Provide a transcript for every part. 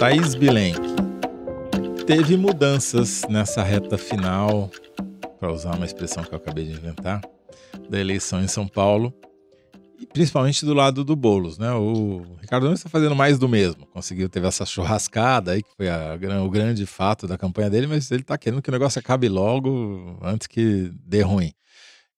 Thaís Bilenck. Teve mudanças nessa reta final, para usar uma expressão que eu acabei de inventar, da eleição em São Paulo, e principalmente do lado do Boulos. Né? O Ricardo Nunes está fazendo mais do mesmo. Conseguiu, teve essa churrascada aí, que foi a, o grande fato da campanha dele, mas ele está querendo que o negócio acabe logo, antes que dê ruim.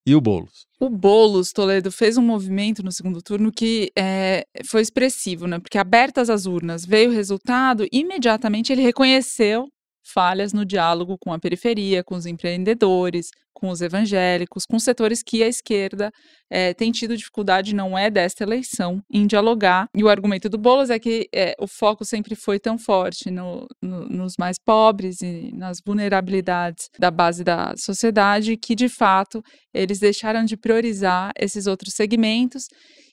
E o Boulos? o Bolos Toledo fez um movimento no segundo turno que é, foi expressivo, né? Porque abertas as urnas, veio o resultado, imediatamente ele reconheceu falhas no diálogo com a periferia, com os empreendedores, com os evangélicos, com setores que a esquerda é, tem tido dificuldade, não é desta eleição, em dialogar. E o argumento do Boulos é que é, o foco sempre foi tão forte no, no, nos mais pobres e nas vulnerabilidades da base da sociedade que, de fato, eles deixaram de priorizar esses outros segmentos.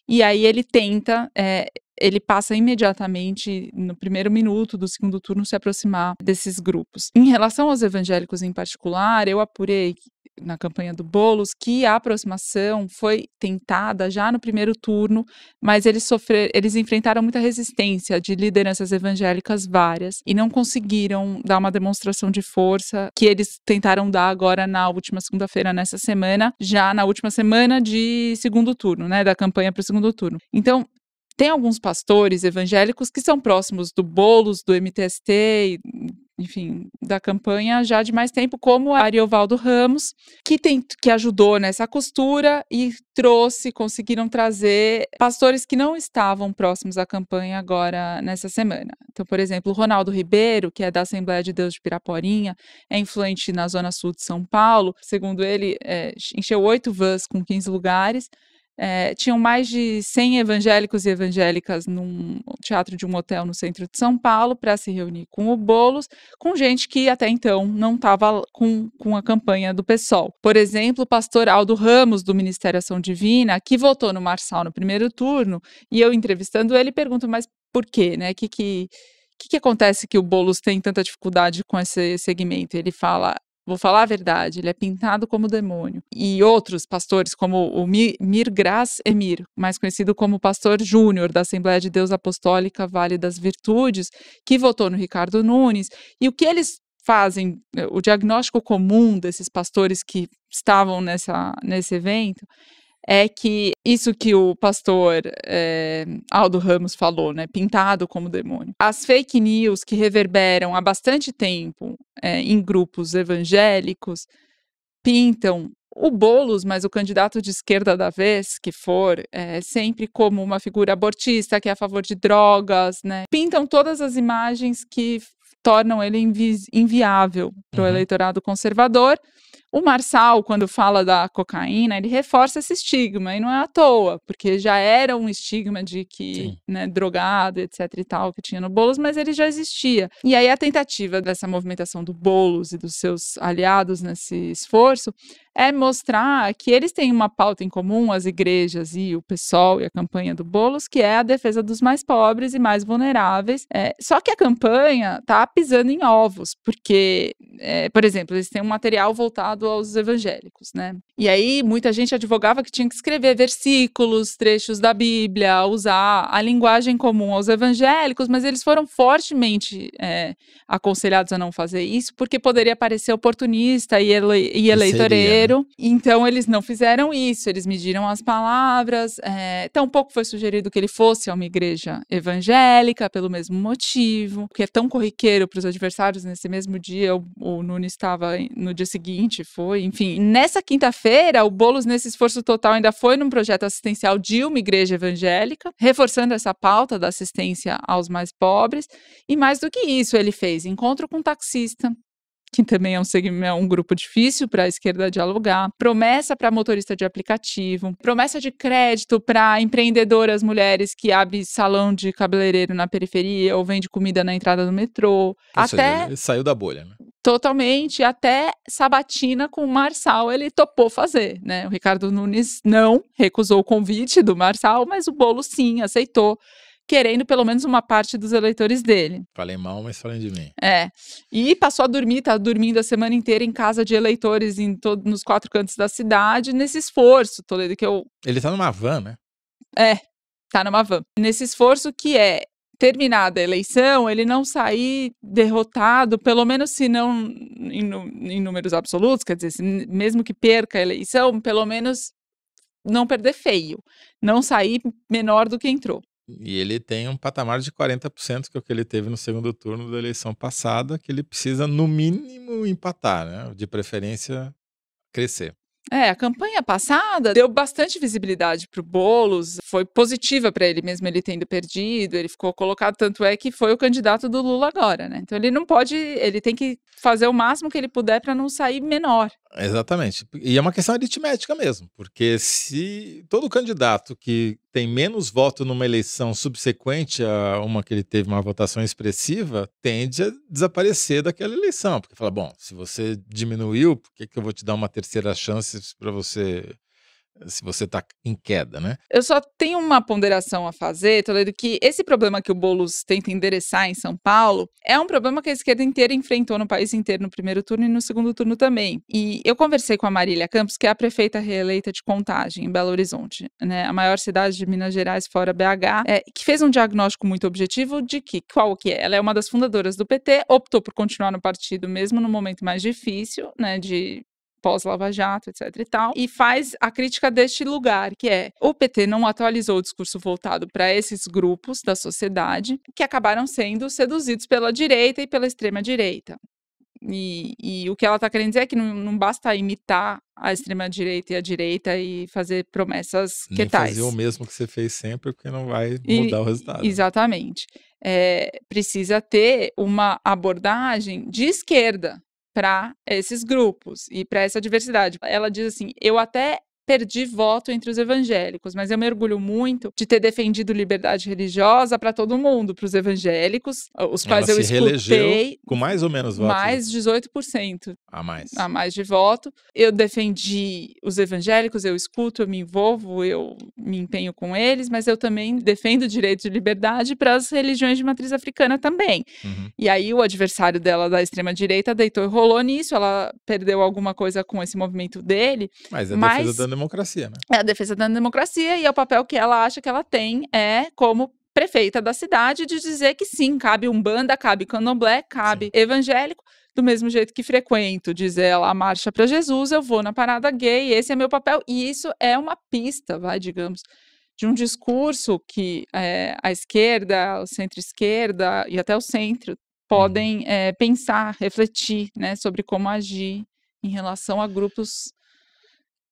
E aí ele tenta é, ele passa imediatamente, no primeiro minuto do segundo turno, se aproximar desses grupos. Em relação aos evangélicos em particular, eu apurei na campanha do Bolos que a aproximação foi tentada já no primeiro turno, mas eles sofrer, eles enfrentaram muita resistência de lideranças evangélicas várias e não conseguiram dar uma demonstração de força que eles tentaram dar agora na última segunda-feira nessa semana, já na última semana de segundo turno, né, da campanha para o segundo turno. Então, tem alguns pastores evangélicos que são próximos do Bolos, do MTST, e, enfim, da campanha já de mais tempo, como Ariovaldo Ramos, que, tem, que ajudou nessa costura e trouxe, conseguiram trazer pastores que não estavam próximos à campanha agora nessa semana. Então, por exemplo, Ronaldo Ribeiro, que é da Assembleia de Deus de Piraporinha, é influente na zona sul de São Paulo. Segundo ele, é, encheu oito vans com 15 lugares. É, tinham mais de 100 evangélicos e evangélicas num teatro de um hotel no centro de São Paulo para se reunir com o Bolos, com gente que até então não estava com, com a campanha do PSOL. Por exemplo, o pastor Aldo Ramos, do Ministério Ação Divina, que votou no Marçal no primeiro turno, e eu entrevistando ele pergunto, mas por quê, né? Que que o que, que acontece que o Boulos tem tanta dificuldade com esse segmento? Ele fala, vou falar a verdade, ele é pintado como demônio. E outros pastores, como o Mir Gras Emir, mais conhecido como pastor júnior da Assembleia de Deus Apostólica Vale das Virtudes, que votou no Ricardo Nunes. E o que eles fazem, eh, o diagnóstico comum desses pastores que estavam nessa, nesse evento, é que isso que o pastor é, Aldo Ramos falou, né, pintado como demônio, as fake news que reverberam há bastante tempo é, em grupos evangélicos pintam o Bolos, mas o candidato de esquerda da vez que for, é sempre como uma figura abortista que é a favor de drogas, né? Pintam todas as imagens que tornam ele invi inviável para o uhum. eleitorado conservador. O Marçal, quando fala da cocaína, ele reforça esse estigma, e não é à toa, porque já era um estigma de que, né, drogado, etc e tal, que tinha no Boulos, mas ele já existia. E aí a tentativa dessa movimentação do Boulos e dos seus aliados nesse esforço é mostrar que eles têm uma pauta em comum, as igrejas e o pessoal e a campanha do Bolos, que é a defesa dos mais pobres e mais vulneráveis. É, só que a campanha tá pisando em ovos, porque, é, por exemplo, eles têm um material voltado aos evangélicos, né? E aí muita gente advogava que tinha que escrever versículos, trechos da Bíblia, usar a linguagem comum aos evangélicos, mas eles foram fortemente é, aconselhados a não fazer isso, porque poderia parecer oportunista e, ele e né? eleitoreiro inteiro. Então eles não fizeram isso, eles mediram as palavras. É, tampouco foi sugerido que ele fosse a uma igreja evangélica, pelo mesmo motivo, que é tão corriqueiro para os adversários. Nesse mesmo dia, o, o Nunes estava no dia seguinte, foi, enfim. Nessa quinta-feira, o Boulos, nesse esforço total, ainda foi num projeto assistencial de uma igreja evangélica, reforçando essa pauta da assistência aos mais pobres. E mais do que isso, ele fez encontro com um taxista, que também é um, segmento, é um grupo difícil para a esquerda dialogar, promessa para motorista de aplicativo, promessa de crédito para empreendedoras mulheres que abrem salão de cabeleireiro na periferia ou vende comida na entrada do metrô. Ou até seja, é, saiu da bolha, né? Totalmente, até sabatina com o Marçal ele topou fazer, né? O Ricardo Nunes não recusou o convite do Marçal, mas o bolo sim aceitou querendo pelo menos uma parte dos eleitores dele. Falei mal, mas falando de mim. É. E passou a dormir, tá dormindo a semana inteira em casa de eleitores em todo, nos quatro cantos da cidade, nesse esforço, Toledo, que eu. Ele tá numa van, né? É, tá numa van. Nesse esforço que é terminada a eleição, ele não sair derrotado, pelo menos se não em, em números absolutos, quer dizer, se, mesmo que perca a eleição, pelo menos não perder feio, não sair menor do que entrou. E ele tem um patamar de 40%, que é o que ele teve no segundo turno da eleição passada, que ele precisa, no mínimo, empatar, né? De preferência, crescer. É, a campanha passada deu bastante visibilidade para o Boulos, foi positiva para ele mesmo ele tendo perdido, ele ficou colocado, tanto é que foi o candidato do Lula agora, né? Então ele não pode, ele tem que fazer o máximo que ele puder para não sair menor. Exatamente. E é uma questão aritmética mesmo, porque se todo candidato que tem menos voto numa eleição subsequente a uma que ele teve uma votação expressiva, tende a desaparecer daquela eleição, porque fala, bom, se você diminuiu, por que, que eu vou te dar uma terceira chance para você se você está em queda, né? Eu só tenho uma ponderação a fazer, Toledo, que esse problema que o Boulos tenta endereçar em São Paulo é um problema que a esquerda inteira enfrentou no país inteiro no primeiro turno e no segundo turno também. E eu conversei com a Marília Campos, que é a prefeita reeleita de Contagem, em Belo Horizonte, né? A maior cidade de Minas Gerais fora BH, é, que fez um diagnóstico muito objetivo de que qual que é? Ela é uma das fundadoras do PT, optou por continuar no partido mesmo no momento mais difícil, né, de pós-Lava Jato, etc e tal, e faz a crítica deste lugar, que é o PT não atualizou o discurso voltado para esses grupos da sociedade que acabaram sendo seduzidos pela direita e pela extrema direita. E, e o que ela está querendo dizer é que não, não basta imitar a extrema-direita e a direita e fazer promessas Nem que tais. fazer o mesmo que você fez sempre, porque não vai mudar e, o resultado. Né? Exatamente. É, precisa ter uma abordagem de esquerda, para esses grupos e para essa diversidade. Ela diz assim: eu até perdi voto entre os evangélicos, mas eu me orgulho muito de ter defendido liberdade religiosa para todo mundo, para os evangélicos, os quais Ela eu se escutei. Com mais ou menos votos? Mais 18%. A mais. A mais de voto. Eu defendi os evangélicos, eu escuto, eu me envolvo, eu me empenho com eles, mas eu também defendo o direito de liberdade para as religiões de matriz africana também. Uhum. E aí o adversário dela da extrema-direita deitou e rolou nisso, ela perdeu alguma coisa com esse movimento dele. Mas a defesa da democracia, né? É a defesa da democracia e é o papel que ela acha que ela tem é como prefeita da cidade de dizer que sim, cabe umbanda, cabe candomblé, cabe sim. evangélico. Do mesmo jeito que frequento, diz ela, a marcha para Jesus, eu vou na parada gay, esse é meu papel. E isso é uma pista, vai, digamos, de um discurso que é, a esquerda, o centro-esquerda e até o centro podem uhum. é, pensar, refletir né, sobre como agir em relação a grupos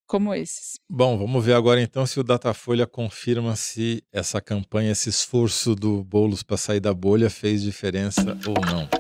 como esses. Bom, vamos ver agora então se o Datafolha confirma se essa campanha, esse esforço do Bolos para sair da bolha fez diferença ou não.